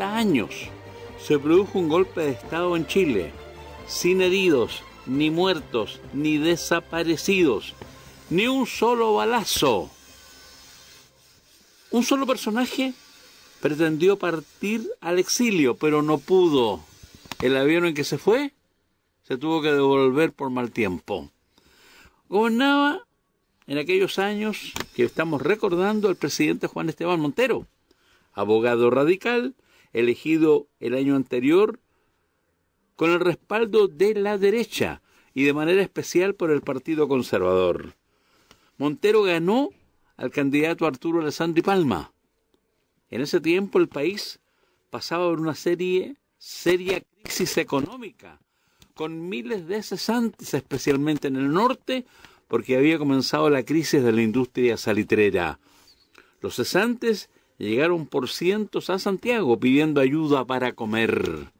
años se produjo un golpe de Estado en Chile, sin heridos, ni muertos, ni desaparecidos, ni un solo balazo. Un solo personaje pretendió partir al exilio, pero no pudo. El avión en que se fue se tuvo que devolver por mal tiempo. Gobernaba en aquellos años que estamos recordando el presidente Juan Esteban Montero, abogado radical, elegido el año anterior con el respaldo de la derecha y de manera especial por el Partido Conservador. Montero ganó al candidato Arturo Alessandri Palma. En ese tiempo el país pasaba por una serie, seria crisis económica, con miles de cesantes, especialmente en el norte, porque había comenzado la crisis de la industria salitrera. Los cesantes llegaron por cientos a Santiago pidiendo ayuda para comer.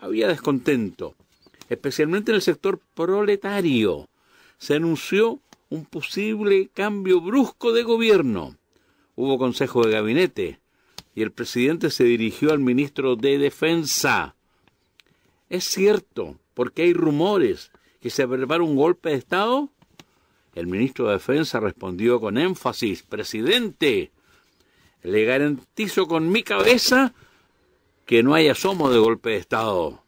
Había descontento, especialmente en el sector proletario. Se anunció un posible cambio brusco de gobierno. Hubo consejo de gabinete y el presidente se dirigió al ministro de Defensa. Es cierto, porque hay rumores que se prepara un golpe de Estado. El ministro de Defensa respondió con énfasis, presidente, le garantizo con mi cabeza que no hay asomo de golpe de Estado.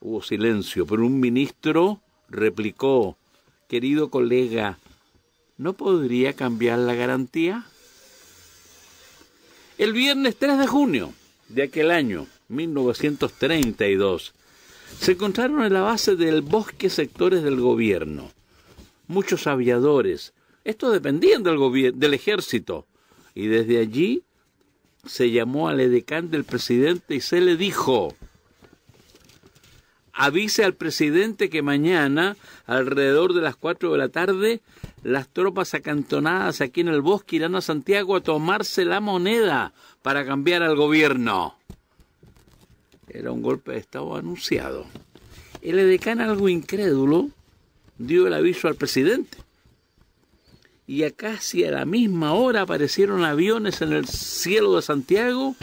Hubo silencio, pero un ministro replicó, querido colega, ¿no podría cambiar la garantía? El viernes 3 de junio de aquel año, 1932, se encontraron en la base del bosque sectores del gobierno. Muchos aviadores, estos dependían del, del ejército, y desde allí se llamó al edecán del presidente y se le dijo, avise al presidente que mañana, alrededor de las 4 de la tarde, las tropas acantonadas aquí en el bosque irán a Santiago a tomarse la moneda para cambiar al gobierno. Era un golpe de Estado anunciado. El edecán, algo incrédulo, dio el aviso al presidente y a casi a la misma hora aparecieron aviones en el cielo de Santiago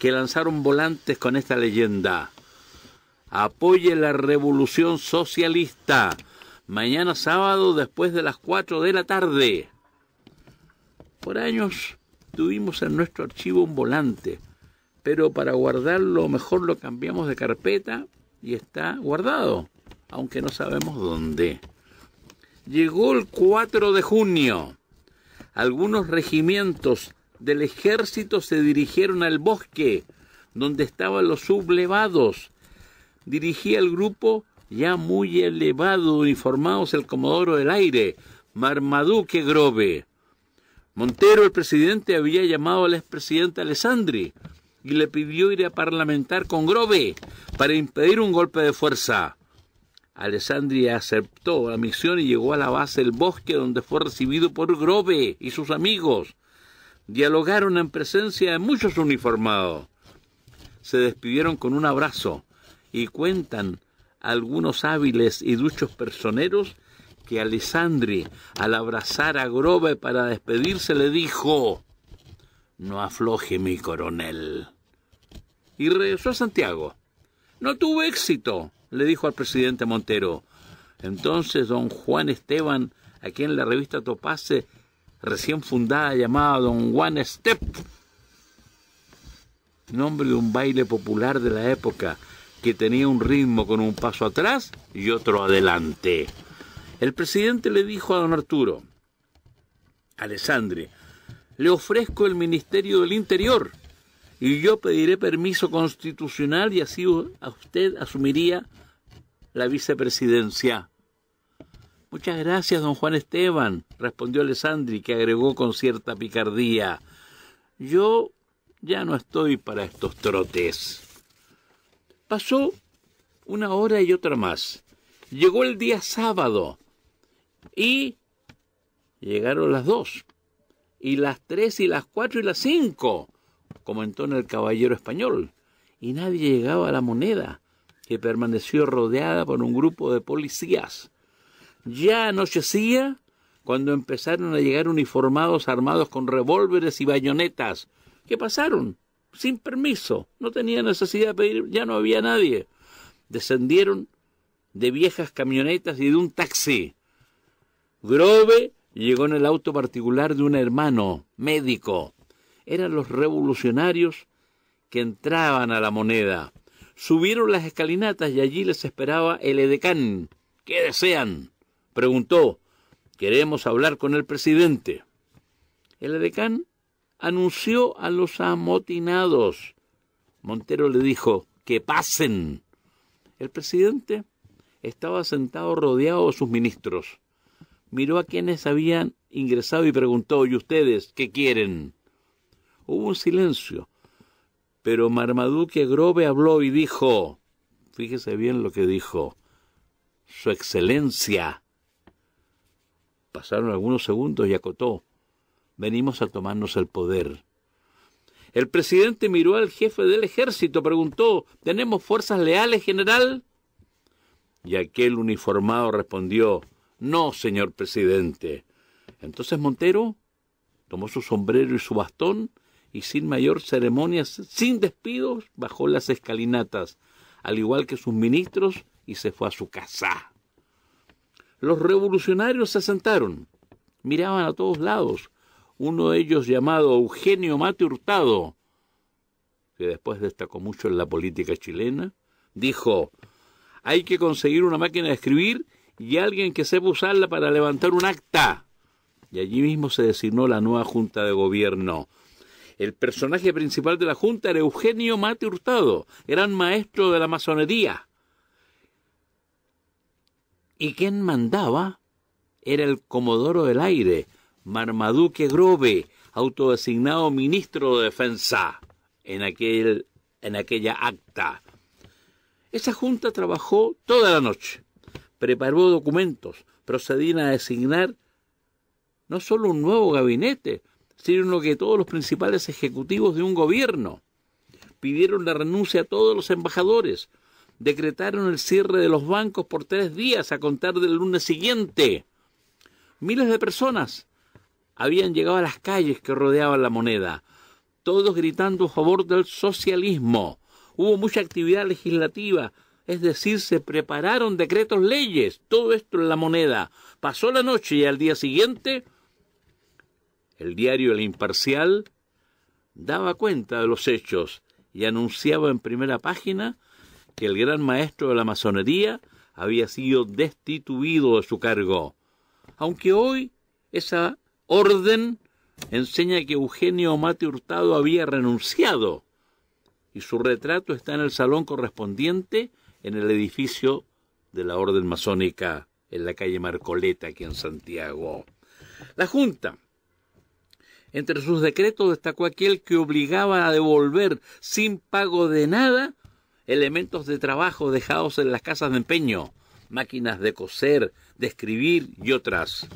que lanzaron volantes con esta leyenda. Apoye la revolución socialista. Mañana sábado después de las 4 de la tarde. Por años tuvimos en nuestro archivo un volante, pero para guardarlo mejor lo cambiamos de carpeta y está guardado, aunque no sabemos dónde llegó el 4 de junio. Algunos regimientos del ejército se dirigieron al bosque, donde estaban los sublevados. Dirigía el grupo ya muy elevado, uniformados el comodoro del aire, Marmaduque Grove. Montero, el presidente, había llamado al expresidente Alessandri y le pidió ir a parlamentar con Grove para impedir un golpe de fuerza. Alessandri aceptó la misión y llegó a la base del bosque donde fue recibido por Grove y sus amigos. Dialogaron en presencia de muchos uniformados. Se despidieron con un abrazo y cuentan algunos hábiles y duchos personeros que Alessandri, al abrazar a Grove para despedirse, le dijo, No afloje mi coronel. Y regresó a Santiago. No tuvo éxito, le dijo al presidente Montero. Entonces don Juan Esteban, a quien la revista Topase recién fundada llamada Don Juan Step, nombre de un baile popular de la época que tenía un ritmo con un paso atrás y otro adelante. El presidente le dijo a don Arturo, Alessandre, le ofrezco el Ministerio del Interior y yo pediré permiso constitucional y así a usted asumiría la vicepresidencia. Muchas gracias, don Juan Esteban, respondió Alessandri, que agregó con cierta picardía. Yo ya no estoy para estos trotes. Pasó una hora y otra más. Llegó el día sábado y llegaron las dos, y las tres, y las cuatro, y las cinco comentó en el caballero español, y nadie llegaba a la moneda, que permaneció rodeada por un grupo de policías. Ya anochecía cuando empezaron a llegar uniformados armados con revólveres y bayonetas, que pasaron sin permiso, no tenía necesidad de pedir, ya no había nadie. Descendieron de viejas camionetas y de un taxi. Grove llegó en el auto particular de un hermano médico eran los revolucionarios que entraban a la moneda. Subieron las escalinatas y allí les esperaba el edecán. ¿Qué desean? preguntó. Queremos hablar con el presidente. El edecán anunció a los amotinados. Montero le dijo, que pasen. El presidente estaba sentado rodeado de sus ministros. Miró a quienes habían ingresado y preguntó, ¿y ustedes qué quieren? Hubo un silencio, pero Marmaduke Grobe habló y dijo, fíjese bien lo que dijo, Su Excelencia. Pasaron algunos segundos y acotó, venimos a tomarnos el poder. El presidente miró al jefe del ejército, preguntó, ¿tenemos fuerzas leales, general? Y aquel uniformado respondió, no, señor presidente. Entonces Montero tomó su sombrero y su bastón y sin mayor ceremonia, sin despidos, bajó las escalinatas, al igual que sus ministros, y se fue a su casa. Los revolucionarios se sentaron, miraban a todos lados. Uno de ellos llamado Eugenio Mate Hurtado, que después destacó mucho en la política chilena, dijo, hay que conseguir una máquina de escribir y alguien que sepa usarla para levantar un acta. Y allí mismo se designó la nueva Junta de Gobierno. El personaje principal de la Junta era Eugenio Mate Hurtado, gran maestro de la masonería. Y quien mandaba era el Comodoro del Aire, Marmaduke Grove, autodesignado ministro de Defensa en, aquel, en aquella acta. Esa junta trabajó toda la noche, preparó documentos, procedían a designar no solo un nuevo gabinete, sino que todos los principales ejecutivos de un gobierno pidieron la renuncia a todos los embajadores, decretaron el cierre de los bancos por tres días a contar del lunes siguiente. Miles de personas habían llegado a las calles que rodeaban la moneda, todos gritando a favor del socialismo. Hubo mucha actividad legislativa, es decir, se prepararon decretos leyes, todo esto en la moneda. Pasó la noche y al día siguiente el diario El Imparcial, daba cuenta de los hechos y anunciaba en primera página que el gran maestro de la masonería había sido destituido de su cargo. Aunque hoy esa orden enseña que Eugenio Mate Hurtado había renunciado y su retrato está en el salón correspondiente en el edificio de la Orden Masónica en la calle Marcoleta aquí en Santiago. La Junta entre sus decretos destacó aquel que obligaba a devolver sin pago de nada elementos de trabajo dejados en las casas de empeño, máquinas de coser, de escribir y otras.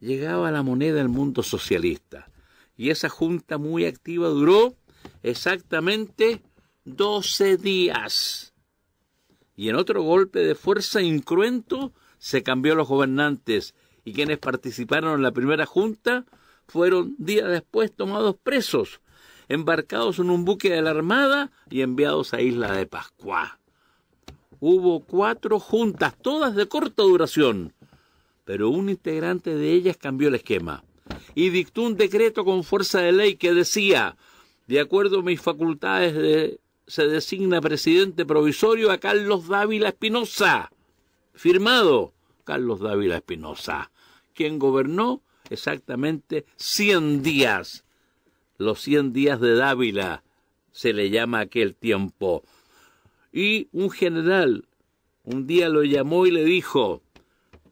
Llegaba la moneda al mundo socialista y esa junta muy activa duró exactamente 12 días. Y en otro golpe de fuerza incruento se cambió los gobernantes y quienes participaron en la primera junta fueron días después tomados presos, embarcados en un buque de la Armada y enviados a Isla de Pascua. Hubo cuatro juntas, todas de corta duración, pero un integrante de ellas cambió el esquema y dictó un decreto con fuerza de ley que decía, de acuerdo a mis facultades se designa presidente provisorio a Carlos Dávila Espinosa, firmado Carlos Dávila Espinosa, quien gobernó exactamente 100 días. Los 100 días de Dávila se le llama aquel tiempo. Y un general un día lo llamó y le dijo,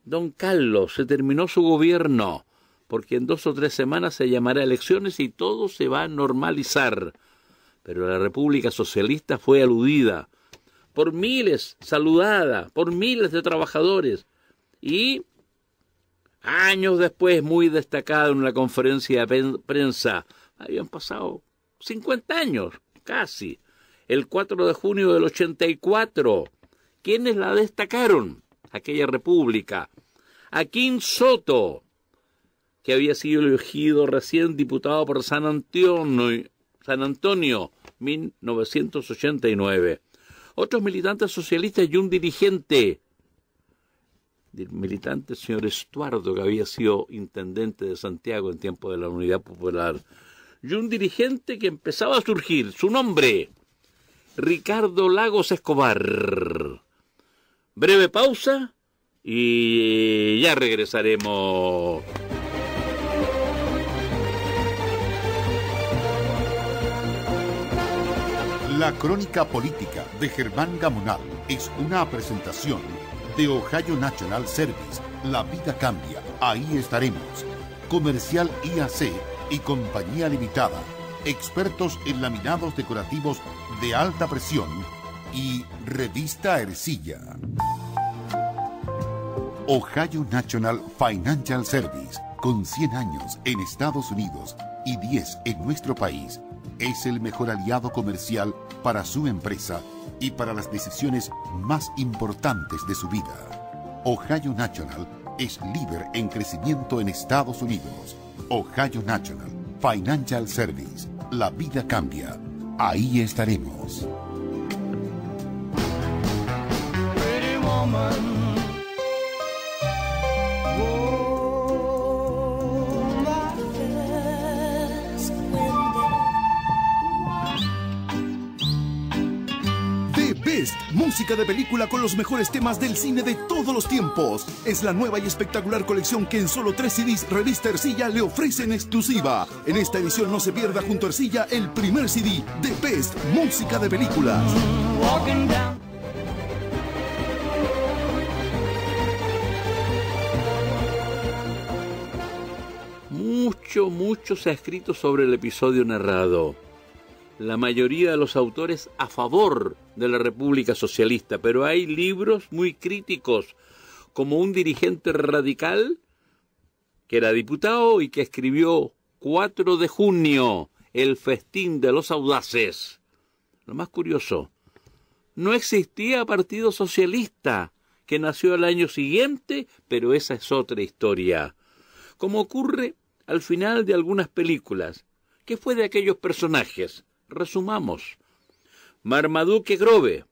Don Carlos, se terminó su gobierno, porque en dos o tres semanas se llamará elecciones y todo se va a normalizar. Pero la República Socialista fue aludida por miles, saludada por miles de trabajadores. Y años después, muy destacado en la conferencia de prensa. Habían pasado 50 años, casi. El 4 de junio del 84. ¿Quiénes la destacaron? Aquella república. Kim Soto, que había sido elegido recién diputado por San Antonio, San Antonio 1989. Otros militantes socialistas y un dirigente militante señor Estuardo, que había sido intendente de Santiago en tiempo de la Unidad Popular, y un dirigente que empezaba a surgir, su nombre, Ricardo Lagos Escobar. Breve pausa y ya regresaremos. La crónica política de Germán Gamonal es una presentación de Ohio National Service. La vida cambia, ahí estaremos. Comercial IAC y Compañía Limitada, expertos en laminados decorativos de alta presión y Revista Ercilla. Ohio National Financial Service, con 100 años en Estados Unidos y 10 en nuestro país es el mejor aliado comercial para su empresa y para las decisiones más importantes de su vida. Ohio National es líder en crecimiento en Estados Unidos. Ohio National Financial Service. La vida cambia. Ahí estaremos. música de película con los mejores temas del cine de todos los tiempos. Es la nueva y espectacular colección que en solo tres CDs Revista Ercilla le ofrece en exclusiva. En esta edición no se pierda junto a Ercilla el primer CD de Best Música de Películas. Mucho, mucho se ha escrito sobre el episodio narrado la mayoría de los autores a favor de la República Socialista, pero hay libros muy críticos, como un dirigente radical que era diputado y que escribió 4 de junio, el festín de los audaces. Lo más curioso, no existía Partido Socialista, que nació al año siguiente, pero esa es otra historia. Como ocurre al final de algunas películas, ¿qué fue de aquellos personajes? Resumamos. Marmaduke Grove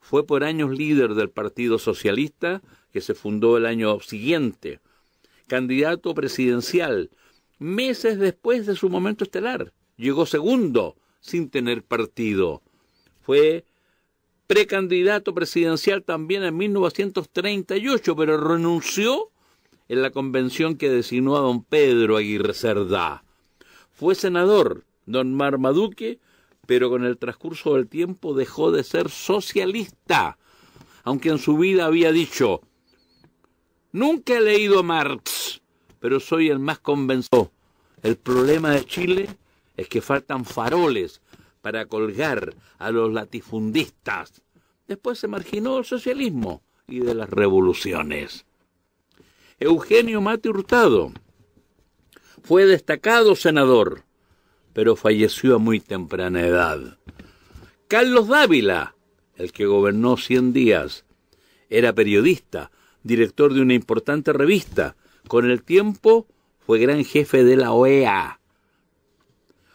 fue por años líder del Partido Socialista, que se fundó el año siguiente, candidato presidencial, meses después de su momento estelar. Llegó segundo, sin tener partido. Fue precandidato presidencial también en 1938, pero renunció en la convención que designó a don Pedro Aguirre Cerdá. Fue senador don Marmaduque pero con el transcurso del tiempo dejó de ser socialista, aunque en su vida había dicho, nunca he leído Marx, pero soy el más convencido. El problema de Chile es que faltan faroles para colgar a los latifundistas. Después se marginó el socialismo y de las revoluciones. Eugenio Mate Hurtado fue destacado senador pero falleció a muy temprana edad. Carlos Dávila, el que gobernó 100 días, era periodista, director de una importante revista. Con el tiempo fue gran jefe de la OEA.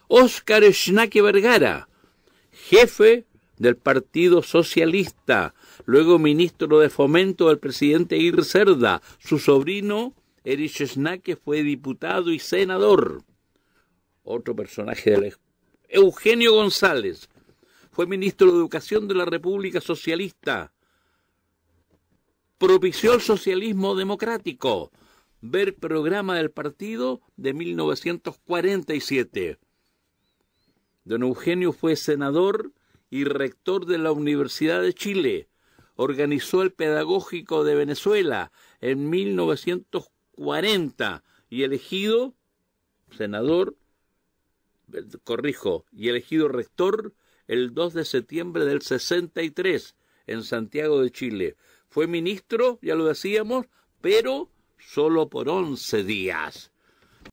Óscar Schnacke Vergara, jefe del Partido Socialista, luego ministro de Fomento del presidente Ir Cerda. Su sobrino, Erich Schnacke, fue diputado y senador otro personaje de la... Eugenio González fue ministro de Educación de la República Socialista. Propició el socialismo democrático. Ver programa del partido de 1947. Don Eugenio fue senador y rector de la Universidad de Chile. Organizó el Pedagógico de Venezuela en 1940 y elegido senador corrijo, y elegido rector el 2 de septiembre del 63 en Santiago de Chile. Fue ministro, ya lo decíamos, pero solo por 11 días.